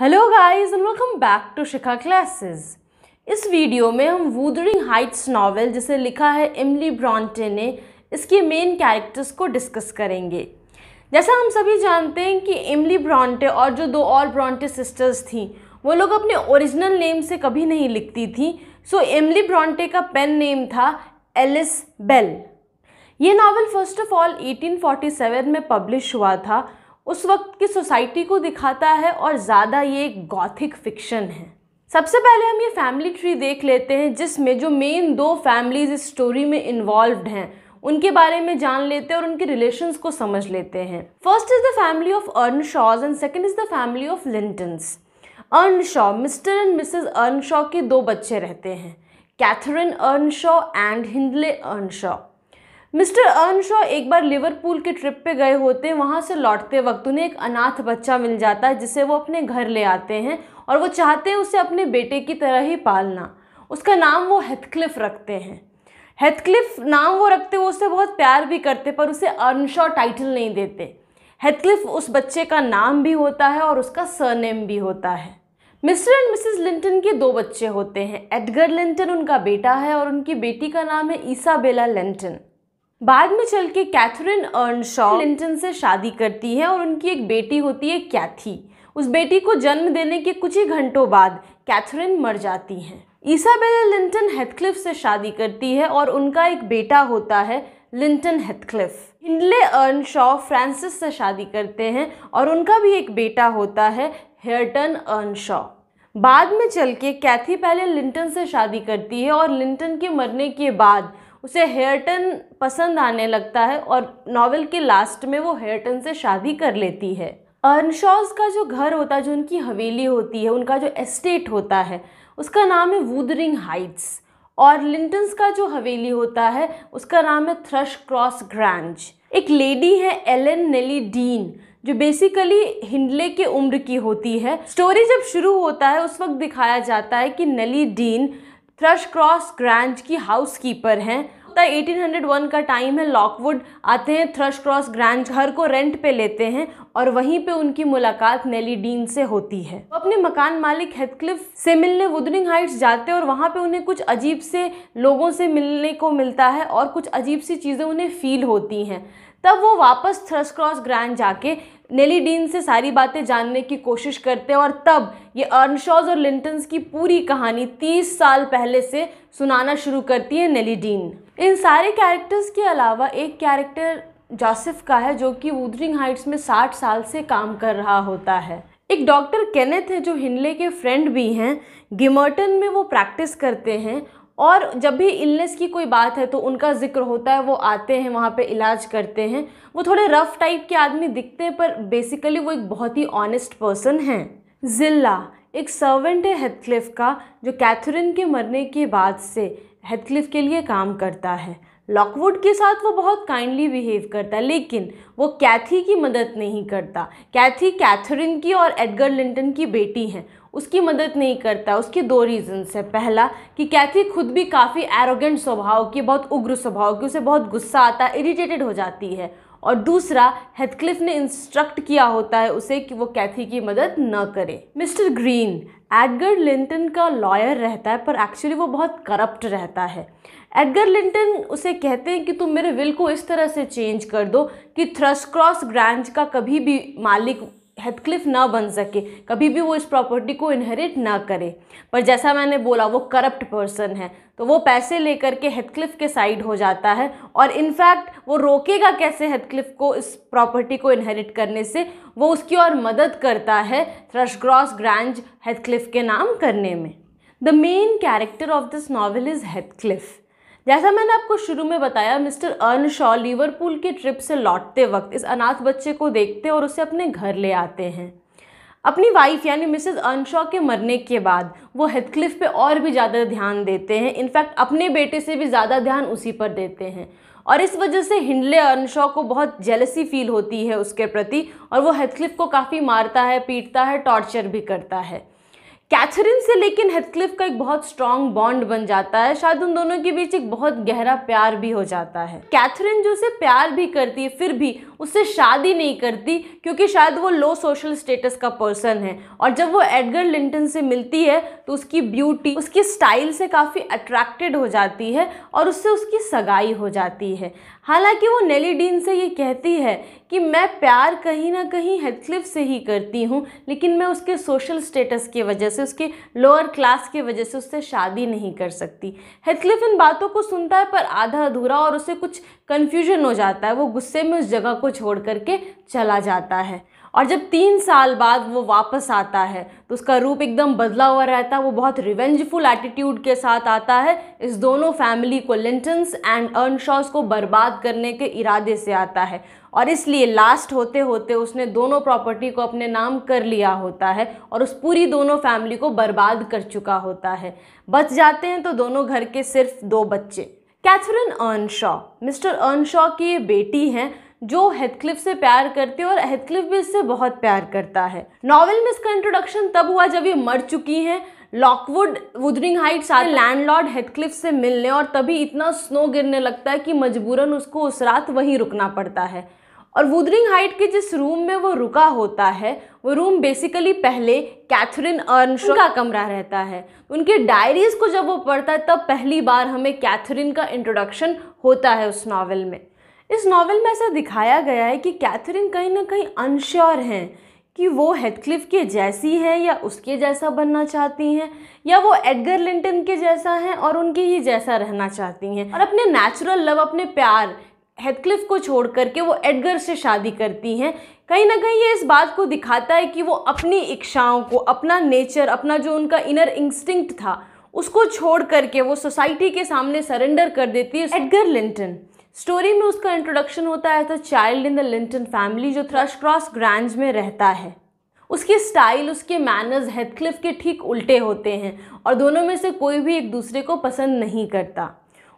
hello guys and welcome back to Shikha classes इस वीडियो में हम वूदरिंग हाइट्स नावल जिसे लिखा है इमली ब्रॉन्टे ने इसके मेन कैरेक्टर्स को डिस्कस करेंगे जैसा हम सभी जानते हैं कि इमली ब्रॉन्टे और जो दो और ब्रॉन्टे सिस्टर्स थी वो लोग अपने ओरिजिनल नेम से कभी नहीं लिखती थी सो इमली ब्रॉन्टे का पेन नेम था एलिस बेल ये नावल फर्स्ट ऑफ ऑल 1847 में पब्लिश हुआ था उस वक्त की सोसाइटी को दिखाता है और ज़्यादा ये एक गॉथिक फिक्शन है सबसे पहले हम ये फैमिली ट्री देख लेते हैं जिसमें जो मेन दो फैमिलीज इस स्टोरी में इन्वॉल्व हैं उनके बारे में जान लेते हैं और उनके रिलेशंस को समझ लेते हैं first is the family of Earnshaws and second is the family of Lintons Earnshaw Mr and Mrs Earnshaw के दो बच्चे रहते हैं Catherine Earnshaw and Hindley Earnshaw Mr Earnshaw एक बार लिवरपूल के trip पे गए होते हैं वहाँ से लौटते वक्त उन्हें एक अनाथ बच्चा मिल जाता है जिसे वो अपने घर ले आते हैं और वो चाहते हैं उसे अपने बेटे की तरह ही पालना उसका नाम वो हेथक्लिफ रखते हैं हेथक्लिफ नाम वो रखते वो उससे बहुत प्यार भी करते पर उसे अर्नशॉ टाइटल नहीं देते हेथक्लिफ उस बच्चे का नाम भी होता है और उसका सरनेम भी होता है मिस्टर एंड मिसेस लिंटन के दो बच्चे होते हैं एडगर लिंटन उनका बेटा है और उनकी बेटी का नाम है ईसाबेला लिंटन बाद में चल के कैथरीन अर्नशॉ लिंटन से शादी करती है और उनकी एक बेटी होती है कैथी उस बेटी को जन्म देने के कुछ ही घंटों बाद कैथरीन मर जाती हैं ईसाबेल लिंटन हेथक्लिफ से शादी करती है और उनका एक बेटा होता है Linton Heathcliff Hindley Earnshaw Frances से शादी करते हैं और उनका भी एक बेटा होता है हेयरटन अर्नशॉ बाद में चल के कैथी पहले लिंटन से शादी करती है और लिंटन के मरने के बाद उसे हेयरटन पसंद आने लगता है और नावल के लास्ट में वो हेयरटन से शादी कर लेती है अर्नशॉज का जो घर होता है जो उनकी हवेली होती है उनका जो एस्टेट होता है उसका नाम है वुदरिंग हाइट्स और लिंटन्स का जो हवेली होता है उसका नाम है थ्रश क्रॉस ग्रांच एक लेडी है एलन नेली डीन जो बेसिकली हिंडले के उम्र की होती है स्टोरी जब शुरू होता है उस वक्त दिखाया जाता है कि नली डीन थ्रश क्रॉस ग्रांच की हाउस कीपर हैं हंड्रेड 1801 का टाइम है लॉकवुड आते हैं थ्रश क्रॉस ग्रैंड घर को रेंट पे लेते हैं और वहीं पे उनकी मुलाकात नेली डीन से होती है वो अपने मकान मालिक हेथक्लिफ से मिलने वुडनिंग हाइट्स जाते हैं और वहाँ पे उन्हें कुछ अजीब से लोगों से मिलने को मिलता है और कुछ अजीब सी चीज़ें उन्हें फील होती हैं तब वो वापस थ्रश क्रॉस ग्रैंड जाके नेली डीन से सारी बातें जानने की कोशिश करते हैं और तब ये अर्नशॉज और लिंटन्स की पूरी कहानी 30 साल पहले से सुनाना शुरू करती है नेली डीन इन सारे कैरेक्टर्स के अलावा एक कैरेक्टर जोसेफ का है जो कि वूदरिंग हाइट्स में 60 साल से काम कर रहा होता है एक डॉक्टर केनेथ है जो हिनले के फ्रेंड भी हैं गिमर्टन में वो प्रैक्टिस करते हैं और जब भी इलनेस की कोई बात है तो उनका जिक्र होता है वो आते हैं वहाँ पे इलाज करते हैं वो थोड़े रफ़ टाइप के आदमी दिखते हैं पर बेसिकली वो एक बहुत ही ऑनेस्ट पर्सन हैं जिल्ला एक सर्वेंट है हेथक्लिफ का जो कैथरीन के मरने के बाद से हेथक्लिफ के लिए काम करता है लॉकवुड के साथ वो बहुत काइंडली बिहेव करता है लेकिन वो कैथी की मदद नहीं करता कैथी कैथरीन की और एडगर लिंटन की बेटी हैं उसकी मदद नहीं करता उसके दो रीज़न्स है पहला कि कैथी खुद भी काफ़ी एरोगेंट स्वभाव की बहुत उग्र स्वभाव की उसे बहुत गुस्सा आता इरिटेटेड हो जाती है और दूसरा हेथक्लिफ ने इंस्ट्रक्ट किया होता है उसे कि वो कैथी की मदद न करे मिस्टर ग्रीन एडगर लिंटन का लॉयर रहता है पर एक्चुअली वो बहुत करप्ट रहता है एडगर लिंटन उसे कहते हैं कि तुम मेरे विल को इस तरह से चेंज कर दो कि थ्रस क्रॉस ग्रांच का कभी भी मालिक हेथक्लिफ ना बन सके कभी भी वो इस प्रॉपर्टी को इनहेरिट ना करे पर जैसा मैंने बोला वो करप्ट पर्सन है तो वो पैसे लेकर के हेथक्लिफ के साइड हो जाता है और इनफैक्ट वो रोकेगा कैसे हेथक्लिफ को इस प्रॉपर्टी को इनहेरिट करने से वो उसकी और मदद करता है थ्रशग्रॉस ग्रैंज हेथक्लिफ के नाम करने में the main character of this novel is Heathcliff जैसा मैंने आपको शुरू में बताया मिस्टर अर्न शॉ लिवरपूल के ट्रिप से लौटते वक्त इस अनाथ बच्चे को देखते और उसे अपने घर ले आते हैं अपनी वाइफ यानी मिसेज अनशॉ के मरने के बाद वो हेथक्लिफ पे और भी ज़्यादा ध्यान देते हैं इनफैक्ट अपने बेटे से भी ज़्यादा ध्यान उसी पर देते हैं और इस वजह से हिंडले अनशॉ को बहुत जेलसी फील होती है उसके प्रति और वो हेथक्लिफ को काफ़ी मारता है पीटता है टॉर्चर भी करता है कैथरीन से लेकिन हेथक्लिफ का एक बहुत स्ट्रांग बॉन्ड बन जाता है शायद उन दोनों के बीच एक बहुत गहरा प्यार भी हो जाता है कैथरीन जो उसे प्यार भी करती है फिर भी उससे शादी नहीं करती क्योंकि शायद वो लो सोशल स्टेटस का पर्सन है और जब वो एडगर लिंटन से मिलती है तो उसकी ब्यूटी उसकी स्टाइल से काफ़ी अट्रैक्टेड हो जाती है और उससे उसकी सगाई हो जाती है हालांकि वो नेली डीन से ये कहती है कि मैं प्यार कहीं ना कहीं हेथक्लिफ से ही करती हूँ लेकिन मैं उसके सोशल स्टेटस की वजह से उसकी लोअर क्लास की वजह से उससे शादी नहीं कर सकती हेथलिफ इन बातों को सुनता है पर आधा अधूरा और उसे कुछ कन्फ्यूजन हो जाता है वो गुस्से में उस जगह को छोड़ करके चला जाता है और जब तीन साल बाद वो वापस आता है तो उसका रूप एकदम बदला हुआ रहता है वो बहुत रिवेंजफुल एटीट्यूड के साथ आता है इस दोनों फैमिली को लिंटन्स एंड अर्नशॉस को बर्बाद करने के इरादे से आता है और इसलिए लास्ट होते होते उसने दोनों प्रॉपर्टी को अपने नाम कर लिया होता है और उस पूरी दोनों फैमिली को बर्बाद कर चुका होता है बच जाते हैं तो दोनों घर के सिर्फ दो बच्चे कैथरीन अर्नशॉ मिस्टर अर्नशॉ की बेटी हैं जो हेथक्लिफ से प्यार करते और हेथक्लिफ भी इससे बहुत प्यार करता है नॉवल में इसका इंट्रोडक्शन तब हुआ जब ये मर चुकी हैं लॉकवुड वुडरिंग हाइट्स आते लैंडलॉर्ड हेथक्लिफ से मिलने और तभी इतना स्नो गिरने लगता है कि मजबूरन उसको उस रात वहीं रुकना पड़ता है और वुदरिंग हाइट के जिस रूम में वो रुका होता है वो रूम बेसिकली पहले कैथरीन अर्नशो का कमरा रहता है उनके डायरीज को जब वो पढ़ता है तब पहली बार हमें कैथरीन का इंट्रोडक्शन होता है उस नावल में इस नावल में ऐसा दिखाया गया है कि कैथरीन कहीं ना कहीं अनश्योर हैं कि वो हेथक्लिफ के जैसी है या उसके जैसा बनना चाहती हैं या वो एडगर लिंटन के जैसा हैं और उनके ही जैसा रहना चाहती हैं और अपने नेचुरल लव अपने प्यार हेथक्लिफ को छोड़ करके वो एडगर से शादी करती हैं कहीं ना कहीं ये इस बात को दिखाता है कि वो अपनी इच्छाओं को अपना नेचर अपना जो उनका इनर इंस्टिंक्ट था उसको छोड़ करके वो सोसाइटी के सामने सरेंडर कर देती है एडगर लिंटन स्टोरी में उसका इंट्रोडक्शन होता है तो child in the Linton family जो थ्रश क्रॉस ग्रैंड में रहता है उसके स्टाइल उसके मैनर्स हेथक्लिफ के ठीक उल्टे होते हैं और दोनों में से कोई भी एक दूसरे को पसंद नहीं करता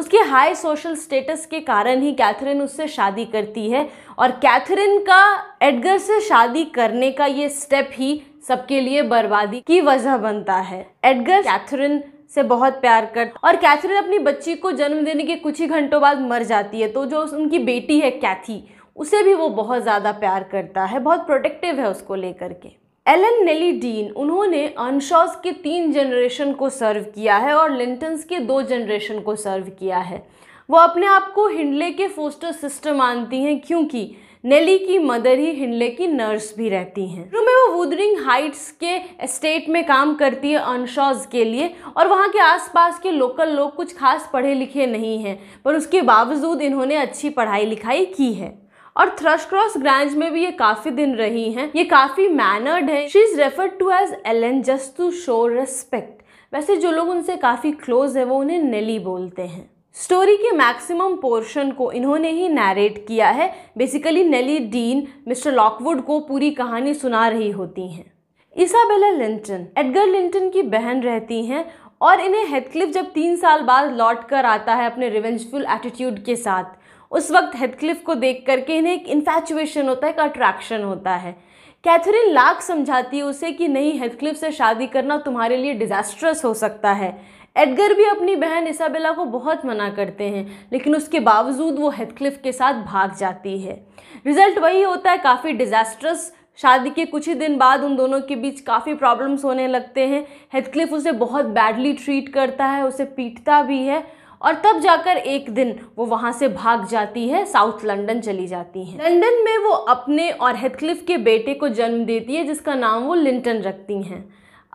उसके हाई सोशल स्टेटस के कारण ही कैथरीन उससे शादी करती है और कैथरीन का एडगर से शादी करने का ये स्टेप ही सबके लिए बर्बादी की वजह बनता है एडगर कैथरीन से बहुत प्यार कर और कैथरीन अपनी बच्ची को जन्म देने के कुछ ही घंटों बाद मर जाती है तो जो उनकी बेटी है कैथी उसे भी वो बहुत ज़्यादा प्यार करता है बहुत प्रोटेक्टिव है उसको लेकर के एलन नेली डीन उन्होंने अनशॉस के तीन जनरेशन को सर्व किया है और लिंटन्स के दो जनरेशन को सर्व किया है वो अपने आप को हिंडले के फोस्टर सिस्टम मानती हैं क्योंकि नेली की मदर ही हिंडले की नर्स भी रहती हैं शुरू में वो वुदरिंग हाइट्स के एस्टेट में काम करती है अनशॉज के लिए और वहाँ के आसपास के लोकल लोग कुछ खास पढ़े लिखे नहीं हैं पर उसके बावजूद इन्होंने अच्छी पढ़ाई लिखाई की है और थ्रश क्रॉस ग्रांच में भी ये काफी दिन रही हैं ये काफी मैनर्ड है she is referred to as Ellen just to show respect वैसे जो लोग उनसे काफ़ी क्लोज है वो उन्हें नेली बोलते हैं स्टोरी के मैक्सिमम पोर्शन को इन्होंने ही नरेट किया है basically Nelly Dean Mr Lockwood को पूरी कहानी सुना रही होती हैं इसाबेला लिंटन एडगर लिंटन की बहन रहती हैं और इन्हें हेथक्लिफ जब तीन साल बाद लौट कर आता है अपने रिवेंजफुल एटीट्यूड के साथ उस वक्त हेथक्लिफ को देख करके इन्हें एक इन्फेचुएशन होता है एक अट्रैक्शन होता है कैथरीन लाख समझाती है उसे कि नहीं हेथक्लिफ से शादी करना तुम्हारे लिए डिज़ास्ट्रस हो सकता है एडगर भी अपनी बहन इसाबेला को बहुत मना करते हैं लेकिन उसके बावजूद वो हेथक्लिफ के साथ भाग जाती है रिजल्ट वही होता है काफ़ी डिज़ास्ट्रस शादी के कुछ ही दिन बाद उन दोनों के बीच काफ़ी प्रॉब्लम्स होने लगते हैं हेथक्लिफ उसे बहुत बैडली ट्रीट करता है उसे पीटता भी है और तब जाकर एक दिन वो वहाँ से भाग जाती है साउथ लंदन चली जाती है लंदन में वो अपने और हेथक्लिफ के बेटे को जन्म देती है जिसका नाम वो लिंटन रखती हैं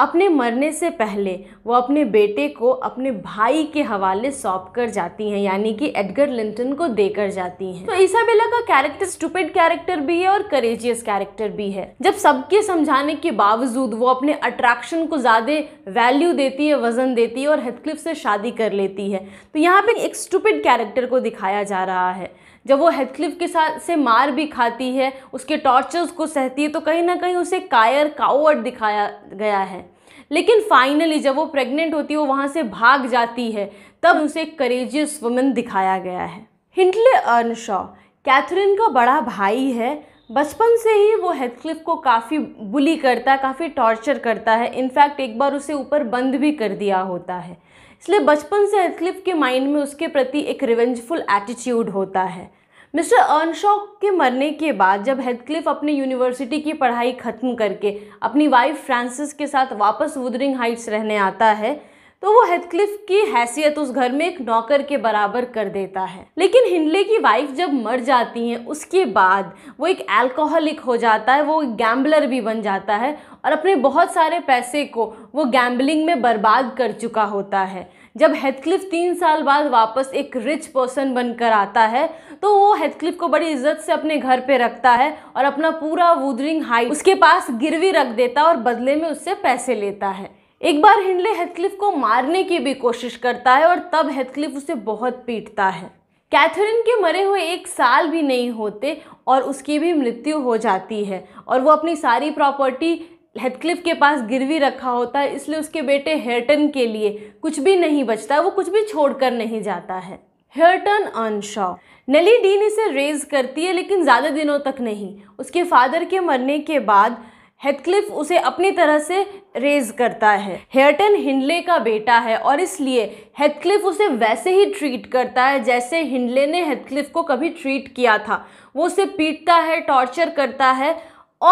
अपने मरने से पहले वो अपने बेटे को अपने भाई के हवाले सौंप कर जाती हैं यानी कि एडगर लिंटन को देकर जाती हैं तो ईसाबेला का कैरेक्टर स्टूपेड कैरेक्टर भी है और करेजियस कैरेक्टर भी है जब सबके समझाने के बावजूद वो अपने अट्रैक्शन को ज़्यादा वैल्यू देती है वजन देती है और हेथक्लिफ से शादी कर लेती है तो यहाँ पर एक स्टूपेड कैरेक्टर को दिखाया जा रहा है जब वो हेथक्लिफ के साथ से मार भी खाती है उसके टॉर्चर्स को सहती है तो कहीं ना कहीं उसे कायर कावर्ड दिखाया गया है लेकिन फाइनली जब वो प्रेग्नेंट होती है वो वहाँ से भाग जाती है तब उसे करेजियस वुमेन दिखाया गया है हिंटले अर्नशॉ कैथरीन का बड़ा भाई है बचपन से ही वो हेथक्लिफ को काफ़ी बुली करता है काफ़ी टॉर्चर करता है इनफैक्ट एक बार उसे ऊपर बंद भी कर दिया होता है इसलिए बचपन से हेथक्लिफ के माइंड में उसके प्रति एक रिवेंजफुल एटीट्यूड होता है मिस्टर अर्नशॉक के मरने के बाद जब हेथक्लिफ अपनी यूनिवर्सिटी की पढ़ाई ख़त्म करके अपनी वाइफ फ्रांसिस के साथ वापस वुदरिंग हाइट्स रहने आता है तो वो हेथक्लिफ की हैसियत उस घर में एक नौकर के बराबर कर देता है लेकिन हिंडले की वाइफ जब मर जाती है उसके बाद वो एक अल्कोहलिक हो जाता है वो गैम्बलर भी बन जाता है और अपने बहुत सारे पैसे को वो गैम्बलिंग में बर्बाद कर चुका होता है जब हेथक्लिफ तीन साल बाद वापस एक रिच पर्सन बनकर आता है तो वो हेथक्लिफ को बड़ी इज्जत से अपने घर पे रखता है और अपना पूरा वुदरिंग हाई उसके पास गिरवी रख देता है और बदले में उससे पैसे लेता है एक बार हिंडले हेथक्लिफ को मारने की भी कोशिश करता है और तब हेथक्लिफ उसे बहुत पीटता है कैथरीन के मरे हुए एक साल भी नहीं होते और उसकी भी मृत्यु हो जाती है और वो अपनी सारी प्रॉपर्टी हेथक्लिफ के पास गिरवी रखा होता है इसलिए उसके बेटे हेयरटन के लिए कुछ भी नहीं बचता वो कुछ भी छोड़कर नहीं जाता है ऑन अनशॉ नेली डीन इसे रेज करती है लेकिन ज़्यादा दिनों तक नहीं उसके फादर के मरने के बाद हेथक्लिफ उसे अपनी तरह से रेज करता है हेयरटन हिंडले का बेटा है और इसलिए हेथक्लिफ उसे वैसे ही ट्रीट करता है जैसे हिंडले ने हेथक्लिफ को कभी ट्रीट किया था वो उसे पीटता है टॉर्चर करता है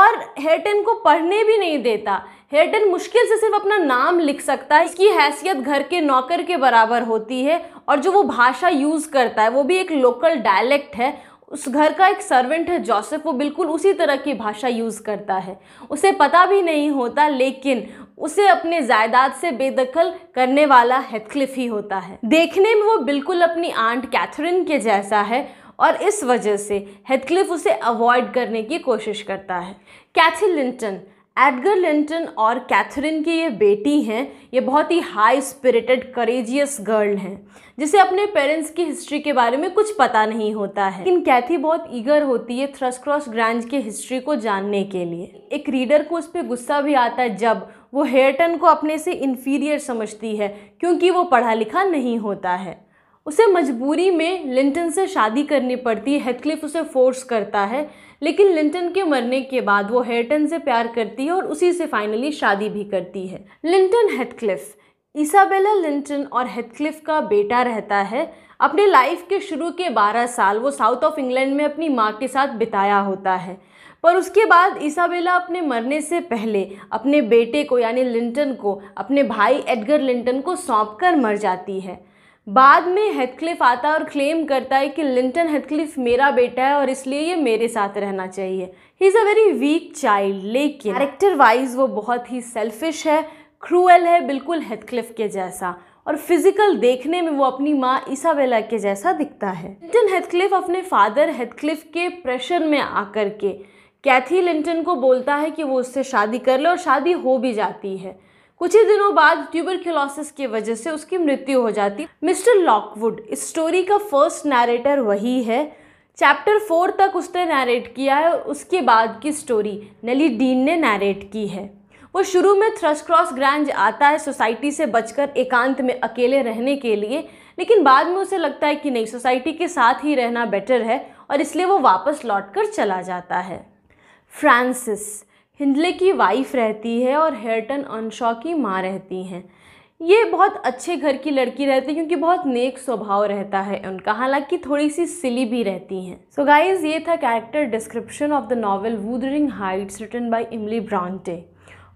और हेटन को पढ़ने भी नहीं देता हेयरटन मुश्किल से सिर्फ अपना नाम लिख सकता है इसकी हैसियत घर के नौकर के बराबर होती है और जो वो भाषा यूज़ करता है वो भी एक लोकल डायलेक्ट है उस घर का एक सर्वेंट है जोसेफ वो बिल्कुल उसी तरह की भाषा यूज़ करता है उसे पता भी नहीं होता लेकिन उसे अपने जायदाद से बेदखल करने वाला हेथक्लिफ ही होता है देखने में वो बिल्कुल अपनी आंट कैथरीन के जैसा है और इस वजह से हेथक्लिफ उसे अवॉइड करने की कोशिश करता है कैथी लिंटन एडगर लिंटन और कैथरीन की ये बेटी हैं ये बहुत ही हाई स्पिरिटेड करेजियस गर्ल हैं जिसे अपने पेरेंट्स की हिस्ट्री के बारे में कुछ पता नहीं होता है लेकिन कैथी बहुत ईगर होती है थ्रस क्रॉस ग्रांज की हिस्ट्री को जानने के लिए एक रीडर को उस पर गुस्सा भी आता है जब वो हेयरटन को अपने से इन्फीरियर समझती है क्योंकि वो पढ़ा लिखा नहीं होता है उसे मजबूरी में लिंटन से शादी करनी पड़ती है हेथक्लिफ उसे फोर्स करता है लेकिन लिंटन के मरने के बाद वो हेटन से प्यार करती है और उसी से फाइनली शादी भी करती है लिंटन हेथक्लिफ इसाबेला लिंटन और हेथक्लिफ का बेटा रहता है अपने लाइफ के शुरू के 12 साल वो साउथ ऑफ इंग्लैंड में अपनी माँ के साथ बिताया होता है पर उसके बाद इसाबेला अपने मरने से पहले अपने बेटे को यानी लिंटन को अपने भाई एडगर लिंटन को सौंप कर मर जाती है बाद में हेथक्लिफ आता है और क्लेम करता है कि लिंटन हेथक्लिफ मेरा बेटा है और इसलिए ये मेरे साथ रहना चाहिए he is a very weak child लेकिन कैरेक्टर वाइज वो बहुत ही सेल्फिश है क्रूअल है बिल्कुल हेथक्लिफ के जैसा और फिजिकल देखने में वो अपनी माँ इसाबेला के जैसा दिखता है लिंटन हेथक्लिफ अपने फादर हेथक्लिफ के प्रेशर में आकर के कैथी लिंटन को बोलता है कि वो उससे शादी कर ले और शादी हो भी जाती है कुछ ही दिनों बाद ट्यूबरक्यूलोसिस की वजह से उसकी मृत्यु हो जाती मिस्टर लॉकवुड इस स्टोरी का फर्स्ट नरेटर वही है चैप्टर फोर तक उसने नरेट किया है उसके बाद की स्टोरी नली डीन ने नरेट की है वो शुरू में थ्रस्ट क्रॉस ग्रांज आता है सोसाइटी से बचकर एकांत में अकेले रहने के लिए लेकिन बाद में उसे लगता है कि नहीं सोसाइटी के साथ ही रहना बेटर है और इसलिए वो वापस लौट कर चला जाता है फ्रांसिस हिंदले की वाइफ रहती है और हेयरटन अनशॉ की माँ रहती हैं ये बहुत अच्छे घर की लड़की रहती है क्योंकि बहुत नेक स्वभाव रहता है उनका हालांकि थोड़ी सी सिली भी रहती हैं सो गाइज ये था character description of the novel Wuthering Heights written by Emily Bronte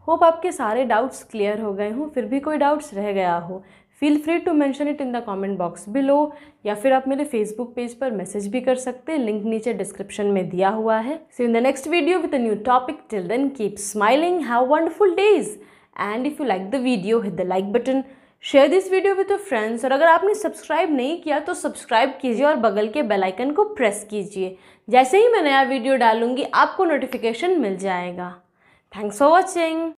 hope आपके सारे डाउट्स क्लियर हो गए हों फिर भी कोई डाउट्स रह गया हो feel free to mention it in the comment box below या फिर आप मेरे फेसबुक पेज पर मैसेज भी कर सकते हैं लिंक नीचे डिस्क्रिप्शन में दिया हुआ है so in the next video with a new topic till then keep smiling have wonderful days and if you like the video hit the like button share this video with your friends और अगर आपने subscribe नहीं किया तो subscribe कीजिए और बगल के बेल आइकन को प्रेस कीजिए जैसे ही मैं नया वीडियो डालूंगी आपको नोटिफिकेशन मिल जाएगा थैंक्स फॉर वॉचिंग